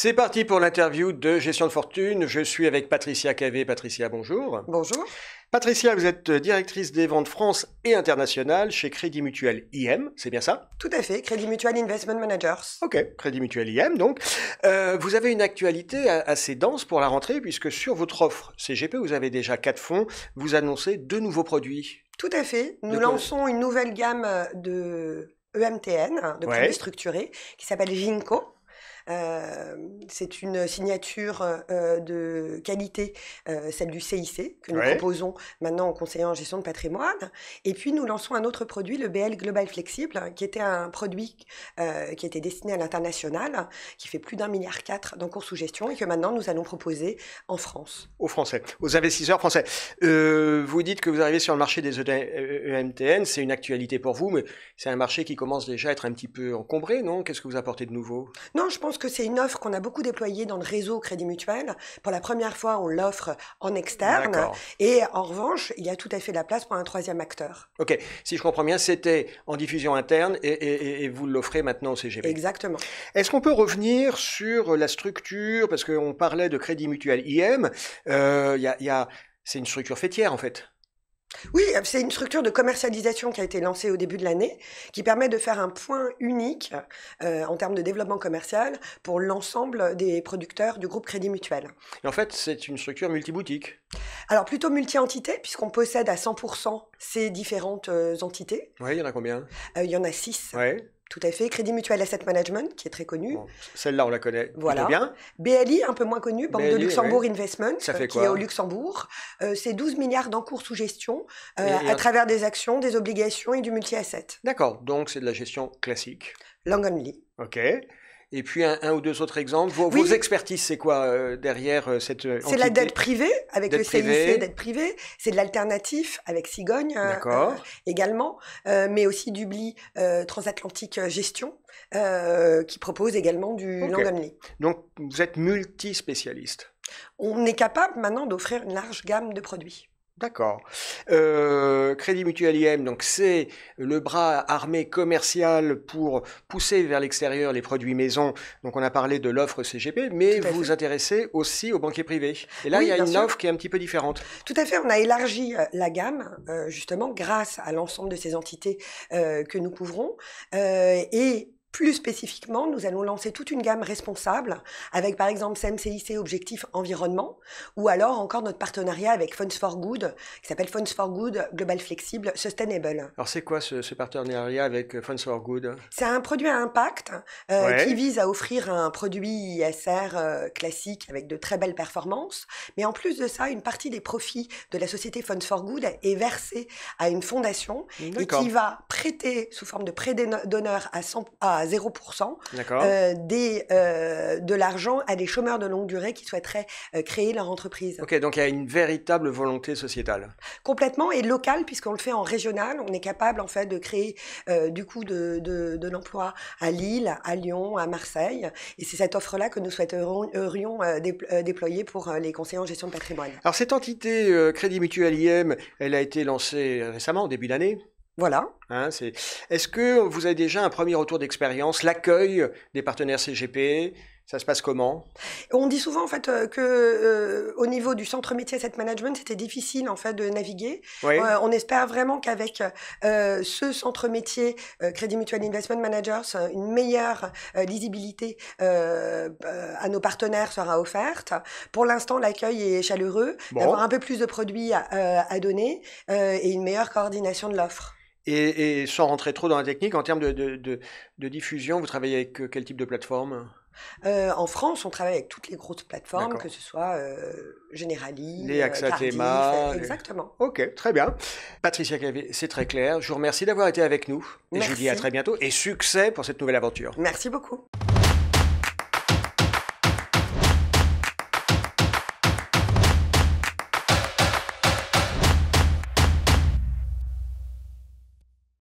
C'est parti pour l'interview de Gestion de fortune. Je suis avec Patricia Cavé. Patricia, bonjour. Bonjour. Patricia, vous êtes directrice des ventes France et internationales chez Crédit Mutuel IM, c'est bien ça Tout à fait, Crédit Mutuel Investment Managers. Ok, Crédit Mutuel IM donc. Euh, vous avez une actualité assez dense pour la rentrée puisque sur votre offre CGP, vous avez déjà quatre fonds, vous annoncez deux nouveaux produits. Tout à fait, nous lançons une nouvelle gamme de EMTN, de produits structurés, qui s'appelle Vinco euh, c'est une signature euh, de qualité, euh, celle du CIC, que nous proposons maintenant en conseillers en gestion de patrimoine. Et puis, nous lançons un autre produit, le BL Global Flexible, qui était un produit qui était destiné à l'international, qui fait plus d'un milliard quatre d'encours cours sous gestion et que maintenant, nous allons proposer en France. Aux Français, aux investisseurs français. vous dites que vous arrivez sur le marché des EMTN, e, e, c'est une actualité pour vous, mais c'est un marché qui commence déjà à être un petit peu encombré, non Qu'est-ce que vous apportez de nouveau Non, je pense que c'est une offre qu'on a beaucoup déployée dans le réseau Crédit Mutuel. Pour la première fois, on l'offre en externe. Et en revanche, il y a tout à fait la place pour un troisième acteur. OK. Si je comprends bien, c'était en diffusion interne et, vous l'offrez maintenant au CGB. Exactement. Est-ce qu'on peut revenir sur la structure Parce qu'on parlait de Crédit Mutuel IM. Euh, il y a, c'est une structure fêtière, en fait. Oui, euh, c'est une structure de commercialisation qui a été lancée au début de l'année, qui permet de faire un point unique euh, en termes de développement commercial pour l'ensemble des producteurs du groupe Crédit Mutuel. en fait, c'est une structure multiboutique Alors plutôt multi-entité, puisqu'on possède à 100% ces différentes euh, entités. Oui, il y en a combien Il y en a 6. Ouais. Tout à fait. Crédit Mutuel Asset Management, qui est très connu. Celle-là, on la connaît voilà. bien. BLI, un peu moins connu, Banque de Luxembourg Investment, euh, qui est au Luxembourg. Euh, c'est 12 milliards d'encours sous gestion euh, à travers des actions, des obligations et du multi-asset. D'accord, donc c'est de la gestion classique. Long only. OK. Et puis un, ou deux autres exemples. Vos, expertises, c'est quoi euh, derrière euh, cette cette euh, C'est la dette privée avec le CIC, privée. dette C'est de l'alternatif avec Cigogne hein, également, mais aussi d'Ubli Transatlantique Gestion qui propose également du okay. long Donc vous êtes multispécialiste. On est capable maintenant d'offrir une large gamme de produits. D'accord. Euh, Crédit Mutuel IM, donc c'est le bras armé commercial pour pousser vers l'extérieur les produits maison. Donc on a parlé de l'offre CGP, mais vous vous intéressez aussi aux banquiers privés. Et là, il y a une offre qui est un petit peu différente. Tout à fait, on a élargi euh, la gamme, euh, justement, grâce à l'ensemble de ces entités que nous couvrons. et plus spécifiquement, nous allons lancer toute une gamme responsable avec par exemple CMCIC Objectif Environnement ou alors encore notre partenariat avec Funds for Good qui s'appelle Funds for Good Global Flexible Sustainable. Alors c'est quoi ce, partenariat avec euh, Funds for Good C'est un produit à impact euh, qui vise à offrir un produit ISR euh, classique avec de très belles performances mais en plus de ça, une partie des profits de la société Funds for Good est versée à une fondation qui va prêter sous forme de prêt d'honneur à, 100, à 0% euh, des, euh, de l'argent à des chômeurs de longue durée qui souhaiteraient euh, créer leur entreprise. Ok, donc il y a une véritable volonté sociétale. Complètement et locale, puisqu'on le fait en régional, on est capable en fait de créer du coup de, de, de l'emploi à Lille, à Lyon, à Marseille. Et c'est cette offre-là que nous souhaiterions déployer pour les conseillers en gestion de patrimoine. Alors cette entité Crédit Mutuel IM, elle a été lancée récemment, au début d'année voilà. Hein, est-ce que vous avez déjà un premier retour d'expérience, l'accueil des partenaires CGP ça se passe comment On dit souvent en fait euh, que euh, au niveau du centre métier asset management, c'était difficile en fait de naviguer. Euh, on espère vraiment qu'avec ce centre métier Crédit Mutual Investment Managers, une meilleure lisibilité à nos partenaires sera offerte. Pour l'instant, l'accueil est chaleureux, d'avoir un peu plus de produits à donner et une meilleure coordination de l'offre. Et, sans rentrer trop dans la technique, en termes de, de, de, diffusion, vous travaillez avec euh, quel type de plateforme euh, en France, on travaille avec toutes les grosses plateformes, que ce soit euh, Generali, les Axatema. Euh, exactement. Ok, très bien. Patricia Clavier, c'est très clair. Je vous remercie d'avoir été avec nous. Et je vous dis à très bientôt. Et succès pour cette nouvelle aventure. Merci beaucoup.